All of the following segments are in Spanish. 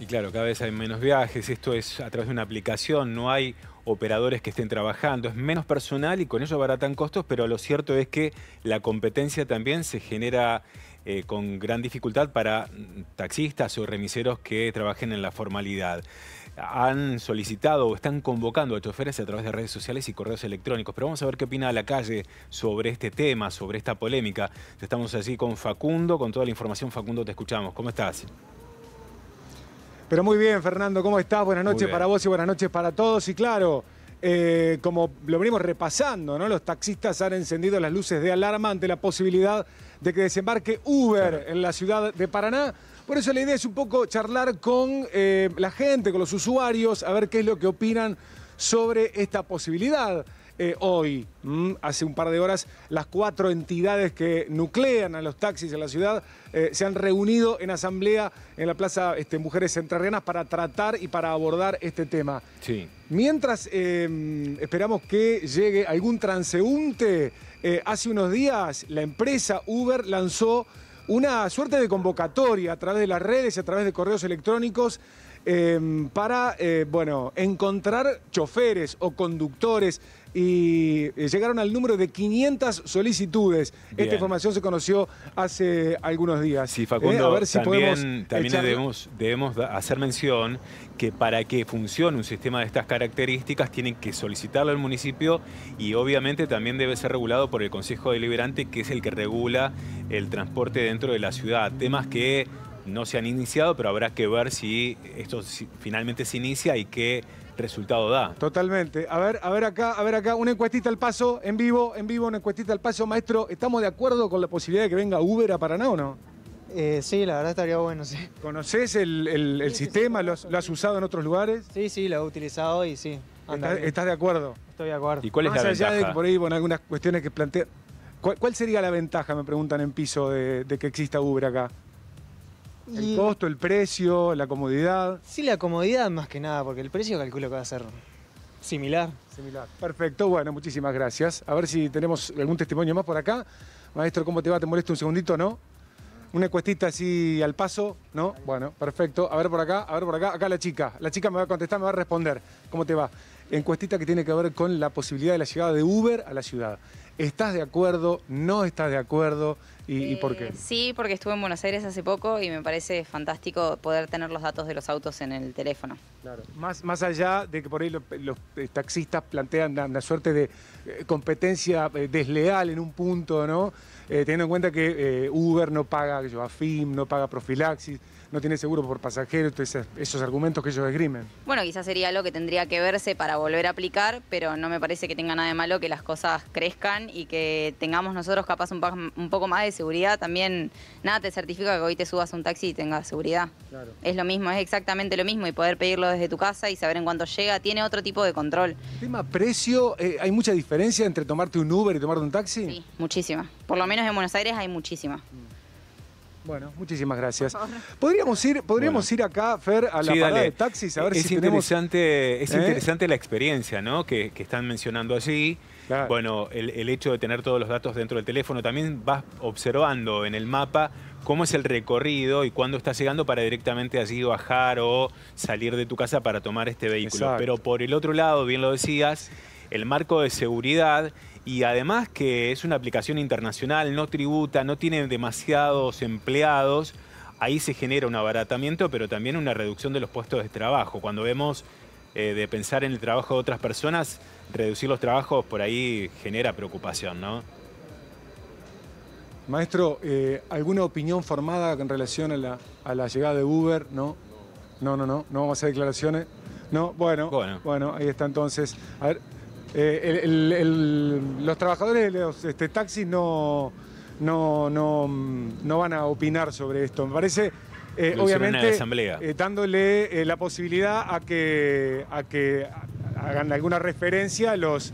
Y claro, cada vez hay menos viajes, esto es a través de una aplicación, no hay operadores que estén trabajando, es menos personal y con ello baratan costos, pero lo cierto es que la competencia también se genera eh, con gran dificultad para taxistas o remiseros que trabajen en la formalidad. Han solicitado o están convocando a choferes a través de redes sociales y correos electrónicos, pero vamos a ver qué opina la calle sobre este tema, sobre esta polémica. Estamos allí con Facundo, con toda la información. Facundo, te escuchamos. ¿Cómo estás? Pero muy bien, Fernando, ¿cómo estás? Buenas noches para vos y buenas noches para todos. Y claro, eh, como lo venimos repasando, ¿no? Los taxistas han encendido las luces de alarma ante la posibilidad de que desembarque Uber en la ciudad de Paraná. Por eso la idea es un poco charlar con eh, la gente, con los usuarios, a ver qué es lo que opinan sobre esta posibilidad. Eh, hoy, mm, hace un par de horas, las cuatro entidades que nuclean a los taxis en la ciudad eh, se han reunido en asamblea en la Plaza este, Mujeres Entrerrianas para tratar y para abordar este tema. Sí. Mientras eh, esperamos que llegue algún transeúnte, hace unos días la empresa Uber lanzó una suerte de convocatoria a través de las redes y a través de correos electrónicos Em, para, eh, bueno, encontrar choferes o conductores y eh, llegaron al número de 500 solicitudes. Esta información se conoció hace algunos días. Sí, eh, Facundo, también, debemos, debemos hacer mención que para que funcione un sistema de estas características tienen que solicitarlo al municipio y obviamente también debe ser regulado por el Consejo Deliberante, que es el que regula el transporte dentro de la ciudad. Temas que no se han iniciado, pero habrá que ver si esto finalmente se inicia y qué resultado da. Totalmente. A ver, a ver acá, a ver acá, una encuestita al paso, en vivo, en vivo, una encuestita al paso, maestro, ¿estamos de acuerdo con la posibilidad de que venga Uber a Paraná o no? Eh, sí, la verdad estaría bueno, sí. ¿Conoces el, sistema? ¿Lo, has, usado en otros lugares? Sí, sí, lo he utilizado y sí. ¿Estás, de acuerdo? Estoy de acuerdo. ¿Y cuál es allá de por ahí, bueno, algunas cuestiones que plantea... ¿Cuál, sería la ventaja, me preguntan en piso, de que exista Uber acá? El costo, el precio, la comodidad. Sí, la comodidad más que nada, porque el precio calculo que va a ser similar. Similar. Perfecto, bueno, muchísimas gracias. A ver si tenemos algún testimonio más por acá. Maestro, ¿cómo te va? ¿Te molesta un segundito, no? Una cuestita así al paso, ¿no? Bueno, perfecto. A ver por acá, a ver por acá. Acá la chica. La chica me va a contestar, me va a responder. ¿Cómo te va? encuestita que tiene que ver con la posibilidad de la llegada de Uber a la ciudad. ¿Estás de acuerdo? ¿No estás de acuerdo? ¿Y, por qué? Eh, sí, porque estuve en Buenos Aires hace poco y me parece fantástico poder tener los datos de los autos en el teléfono. Claro. Más, más allá de que por ahí los, taxistas plantean una, suerte de eh, competencia eh, desleal en un punto, ¿no? teniendo en cuenta que Uber no paga yo, AFIM, no paga profilaxis no tiene seguro por pasajero, esos argumentos que ellos esgrimen. Bueno, quizás sería algo que tendría que verse para volver a aplicar, pero no me parece que tenga nada de malo que las cosas crezcan y que tengamos nosotros capaz un, poco más de seguridad. También nada te certifica que hoy te subas un taxi y tengas seguridad. Claro. Es lo mismo, es exactamente lo mismo y poder pedirlo desde tu casa y saber en cuánto llega, tiene otro tipo de control. Tema precio, eh, ¿hay mucha diferencia entre tomarte un Uber y tomarte un taxi? Sí, muchísima. Por lo menos en Buenos Aires hay muchísima. Mm. Bueno, muchísimas gracias. Podríamos ir, podríamos ir acá, Fer, a la de taxis a ver es si interesante, Es ¿Eh? interesante la experiencia, ¿no? Que, están mencionando allí. Bueno, el, hecho de tener todos los datos dentro del teléfono. También vas observando en el mapa cómo es el recorrido y cuándo estás llegando para directamente allí bajar o salir de tu casa para tomar este vehículo. Pero por el otro lado, bien lo decías, el marco de seguridad y además que es una aplicación internacional, no tributa, no tiene demasiados empleados, ahí se genera un abaratamiento, pero también una reducción de los puestos de trabajo. Cuando vemos eh, de pensar en el trabajo de otras personas, reducir los trabajos por ahí genera preocupación, ¿no? Maestro, eh, ¿alguna opinión formada en relación a la, llegada de Uber? No, no, no, no, no vamos a hacer declaraciones. No, bueno, bueno, ahí está entonces. Eh, los trabajadores de los este, taxis no, no, van a opinar sobre esto. Me parece, eh, obviamente, eh, dándole la posibilidad a que, a que hagan alguna referencia a los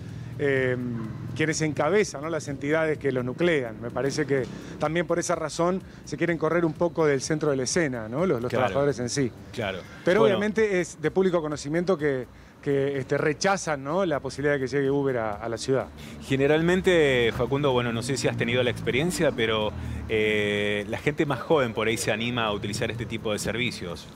quienes encabezan las entidades que los nuclean. Me parece que también por esa razón se quieren correr un poco del centro de la escena, los, trabajadores en sí. Claro. Pero obviamente es de público conocimiento que que este, rechazan la posibilidad de que llegue Uber a, la ciudad. Generalmente, Facundo, bueno, no sé si has tenido la experiencia, pero eh, la gente más joven por ahí se anima a utilizar este tipo de servicios.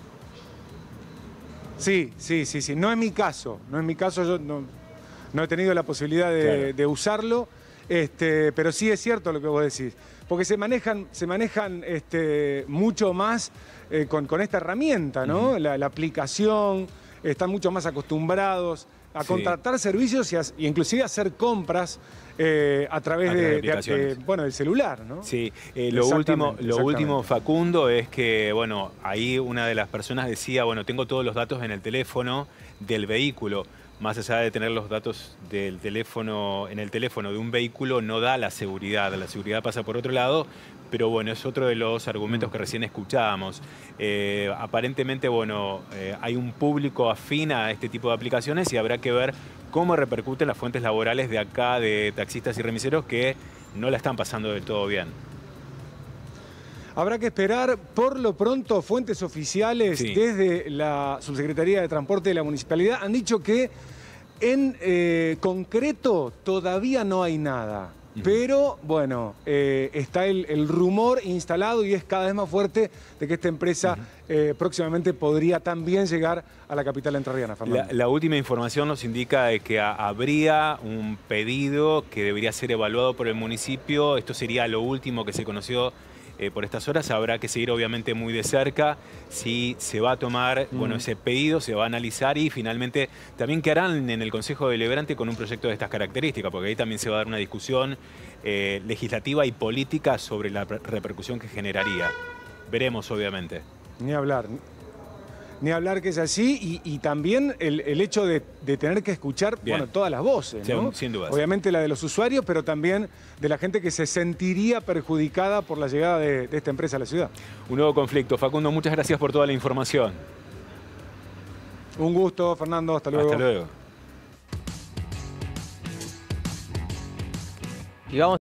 Sí, sí, sí, sí. No es mi caso. No es mi caso, yo no, he tenido la posibilidad de, usarlo. Este, pero sí es cierto lo que vos decís. Porque se manejan, se manejan este, mucho más eh, con, esta herramienta, ¿no? la aplicación están mucho más acostumbrados a contratar servicios y, a, inclusive hacer compras eh, a través, de, bueno, del celular, ¿no? Sí, eh, lo, último, lo último, Facundo, es que, bueno, ahí una de las personas decía, bueno, tengo todos los datos en el teléfono del vehículo más allá de tener los datos del teléfono en el teléfono de un vehículo, no da la seguridad. La seguridad pasa por otro lado, pero bueno, es otro de los argumentos mm. que recién escuchábamos. Eh, aparentemente, bueno, eh, hay un público afín a este tipo de aplicaciones y habrá que ver cómo repercuten las fuentes laborales de acá, de taxistas y remiseros, que no la están pasando del todo bien. Habrá que esperar, por lo pronto, fuentes oficiales desde la Subsecretaría de Transporte de la Municipalidad han dicho que en eh, concreto todavía no hay nada. Pero bueno, eh, está el, rumor instalado y es cada vez más fuerte de que esta empresa eh, próximamente podría también llegar a la capital entrerriana. La, la, última información nos indica que habría un pedido que debería ser evaluado por el municipio. Esto sería lo último que se conoció eh, por estas horas. Habrá que seguir obviamente muy de cerca si se va a tomar bueno, ese pedido, se va a analizar y finalmente también qué harán en el Consejo Deliberante con un proyecto de estas características, porque ahí también se va a dar una discusión eh, legislativa y política sobre la repercusión que generaría. Veremos obviamente. Ni hablar. Ni hablar que es así y, también el, hecho de, tener que escuchar todas las voces, Sin duda. Obviamente la de los usuarios, pero también de la gente que se sentiría perjudicada por la llegada de, de esta empresa a la ciudad. Un nuevo conflicto. Facundo, muchas gracias por toda la información. Un gusto, Fernando. Hasta luego. Hasta luego. Y vamos